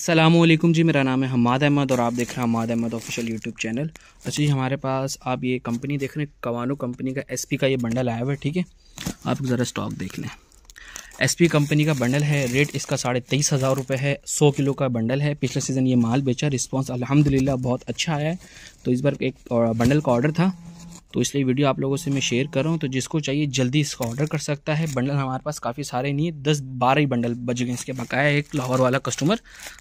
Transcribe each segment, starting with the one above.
सलामकुम जी मेरा नाम है हमाद अहमद और आप देख रहे हैं Hamad Ahmad official YouTube channel अच्छा जी हमारे पास आप ये कंपनी देख रहे हैं कवानो कंपनी का एसपी का ये बंडल आया हुआ है ठीक है आप ज़रा स्टॉक देख लें एसपी कंपनी का बंडल है रेट इसका साढ़े तेईस हज़ार रुपये है सौ किलो का बंडल है पिछले सीज़न ये माल बेचा रिस्पॉन्स अलहमदिल्ला बहुत अच्छा आया है तो इस बार एक बंडल का ऑर्डर था तो इसलिए वीडियो आप लोगों से मैं शेयर कर रहा हूँ तो जिसको चाहिए जल्दी इसका ऑर्डर कर सकता है बंडल हमारे पास काफ़ी सारे नहीं है दस बारह ही बंडल बच गए इसके बकाया एक लाहौर वाला कस्टमर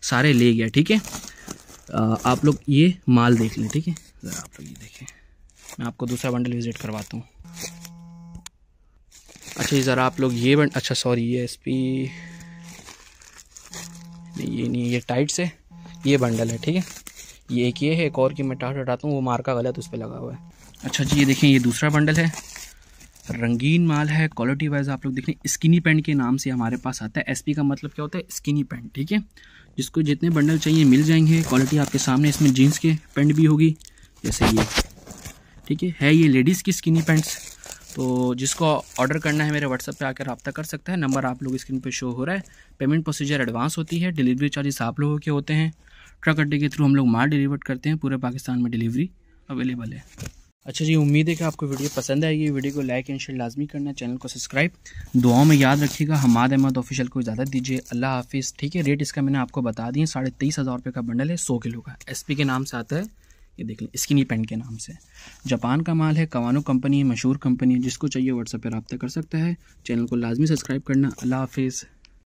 सारे ले गया ठीक है आप लोग ये माल देख लें ठीक है ज़रा आप लोग ये देखें मैं आपको दूसरा बंडल विज़िट करवाता हूँ अच्छा ये ज़रा आप लोग ये बंड अच्छा सॉरी ये एस पी नहीं ये नहीं ये टाइट से ये बंडल है ठीक है ये एक ये है एक और की मैं टाट हटाता हूँ वो मार्का गलत उस पर लगा हुआ है अच्छा जी ये देखें ये दूसरा बंडल है रंगीन माल है क्वालिटी वाइज आप लोग देखें स्किनी पैंट के नाम से हमारे पास आता है एसपी का मतलब क्या होता है स्किनी पैंट ठीक है जिसको जितने बंडल चाहिए मिल जाएंगे क्वालिटी आपके सामने इसमें जीन्स के पैंट भी होगी जैसे ये ठीक है है ये लेडीज़ की स्किनी पैंट्स तो जिसको ऑर्डर करना है मेरे व्हाट्सअप पे आकर रबता कर सकता है नंबर आप लोग स्क्रीन पे शो हो रहा है पेमेंट प्रोसीजर एडवांस होती है डिलीवरी चार्जेस आप लोगों के होते हैं ट्रक अड्डे के थ्रू हम लोग माल डिलीवर करते हैं पूरे पाकिस्तान में डिलीवरी अवेलेबल है अच्छा जी उम्मीद है कि आपको वीडियो पसंद आएगी वीडियो को लाइक एंड शेयर लाजमी करना चैनल को सब्सक्राइब दुआओं में याद रखिएगा हमाद अहमद ऑफिशियल को इजाज़त दीजिए अल्लाह हाफिज़ ठीक है रेट इसका मैंने आपको बता दिए साढ़े तेईस हज़ार रुपये का बंडल है सौ किलो का एस के नाम से आता है ये देख लें स्किनी पेंट के नाम से जापान का माल है कवानो कंपनी है मशहूर कंपनी है जिसको चाहिए व्हाट्सअप पर रबता कर सकता है चैनल को लाजमी सब्सक्राइब करना अल्लाह हाफिज़